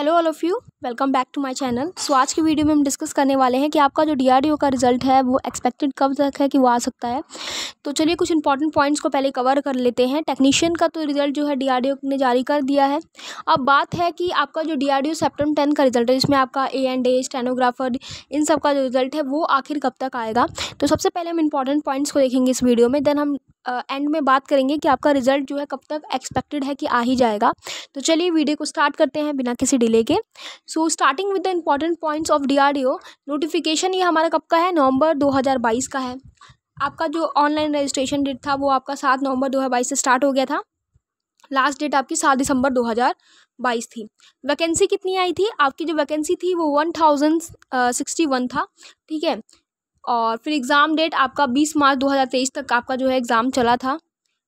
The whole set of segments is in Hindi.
hello all of you welcome back to my channel so आज की वीडियो में हम डिस्कस करने वाले हैं कि आपका जो डीआरडीओ का रिजल्ट है वो एक्सपेक्टेड कब तक है कि वो आ सकता है तो चलिए कुछ इंपॉर्टेंट पॉइंट्स को पहले कवर कर लेते हैं टेक्नीशियन का तो रिजल्ट जो है डीआरडीओ ने जारी कर दिया है अब बात है कि आपका जो ओ सेप्टेम्बर टेन का रिजल्ट है जिसमें आपका ए एंड ए स्टेनोग्राफर इन सब का जो रिजल्ट है वो आखिर कब तक आएगा तो सबसे पहले हम इंपॉर्टेंट पॉइंट्स को देखेंगे इस वीडियो में देन हम एंड में बात करेंगे कि आपका रिजल्ट जो है कब तक एक्सपेक्टेड है कि आ ही जाएगा तो चलिए वीडियो को स्टार्ट करते हैं बिना किसी डिले के so starting with the important points of DRDO notification ये हमारा कब का है नवंबर 2022 का है आपका जो ऑनलाइन रजिस्ट्रेशन डेट था वो आपका सात नवंबर दो से स्टार्ट हो गया था लास्ट डेट आपकी सात दिसंबर बाईस थी वैकेंसी कितनी आई थी आपकी जो वैकेंसी थी वो वन थाउजेंड सिक्सटी वन था ठीक है और फिर एग्ज़ाम डेट आपका बीस मार्च दो हज़ार तेईस तक आपका जो है एग्ज़ाम चला था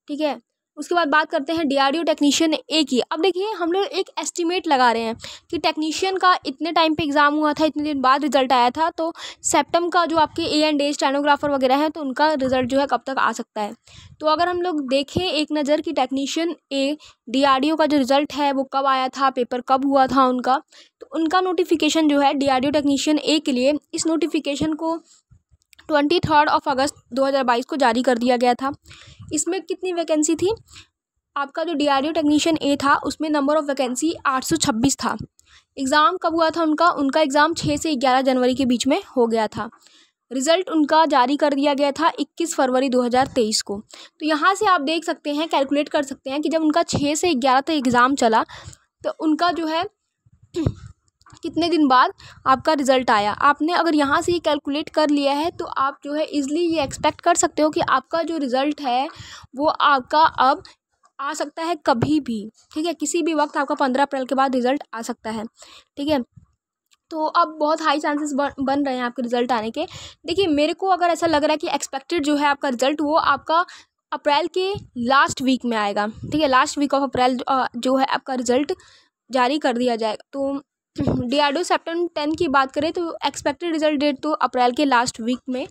ठीक है उसके बाद बात करते हैं डीआरडीओ टेक्नीशियन ए की अब देखिए हम लोग एक एस्टिमेट लगा रहे हैं कि टेक्नीशियन का इतने टाइम पे एग्ज़ाम हुआ था इतने दिन बाद रिजल्ट आया था तो सेप्टम का जो आपके ए एंड ए स्टेनोग्राफर वगैरह हैं तो उनका रिजल्ट जो है कब तक आ सकता है तो अगर हम लोग देखें एक नज़र कि टेक्नीशियन ए डी का जो रिज़ल्ट है वो कब आया था पेपर कब हुआ था उनका तो उनका नोटिफिकेशन जो है डी टेक्नीशियन ए के लिए इस नोटिफिकेशन को ट्वेंटी थर्ड ऑफ अगस्त दो हज़ार बाईस को जारी कर दिया गया था इसमें कितनी वैकेंसी थी आपका जो D R U technician A था उसमें नंबर ऑफ़ वैकेंसी आठ सौ छब्बीस था एग्ज़ाम कब हुआ था उनका उनका एग्ज़ाम छः से ग्यारह जनवरी के बीच में हो गया था रिज़ल्ट उनका जारी कर दिया गया था 21 फरवरी 2023 को तो यहाँ से आप देख सकते हैं कैलकुलेट कर सकते हैं कि जब उनका 6 से 11 तक एग्ज़ाम चला तो उनका जो है कितने दिन बाद आपका रिज़ल्ट आया आपने अगर यहाँ से ये कैलकुलेट कर लिया है तो आप जो है इज़ली ये एक्सपेक्ट कर सकते हो कि आपका जो रिज़ल्ट है वो आपका अब आ सकता है कभी भी ठीक है किसी भी वक्त आपका पंद्रह अप्रैल के बाद रिज़ल्ट आ सकता है ठीक है तो अब बहुत हाई चांसेस बन बन रहे हैं आपके रिज़ल्ट आने के देखिए मेरे को अगर ऐसा लग रहा है कि एक्सपेक्टेड जो है आपका रिज़ल्ट वो आपका अप्रैल के लास्ट वीक में आएगा ठीक है लास्ट वीक ऑफ अप्रैल जो है आपका रिज़ल्ट जारी कर दिया जाएगा तो D R D September ten की बात करें तो एक्सपेक्टेड रिजल्ट डेट तो अप्रैल के लास्ट वीक में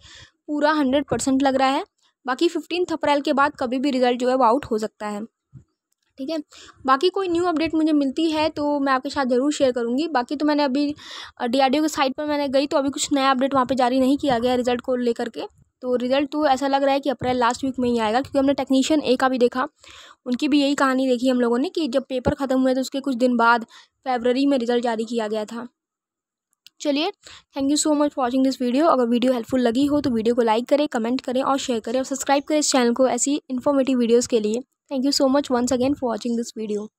पूरा हंड्रेड परसेंट लग रहा है बाकी फिफ्टीन अप्रैल के बाद कभी भी रिजल्ट जो है वो आउट हो सकता है ठीक है बाकी कोई न्यू अपडेट मुझे मिलती है तो मैं आपके साथ ज़रूर शेयर करूँगी बाकी तो मैंने अभी डी आर डी ओ की साइट पर मैंने गई तो अभी कुछ नया अपडेट वहाँ पे जारी नहीं किया गया रिजल्ट को लेकर के तो रिज़ल्ट तो ऐसा लग रहा है कि अप्रैल लास्ट वीक में ही आएगा क्योंकि हमने टेक्नीशियन ए का भी देखा उनकी भी यही कहानी देखी हम लोगों ने कि जब पेपर ख़त्म हुए तो उसके कुछ दिन बाद फेबररी में रिज़ल्ट जारी किया गया था चलिए thank you so much for watching this video अगर वीडियो हेल्पफुल लगी हो तो वीडियो को लाइक करें कमेंट करें और शेयर करें और सब्सक्राइब करें इस चैनल को ऐसी इन्फॉर्मेटिव वीडियोज़ के लिए thank you so much once again for watching this video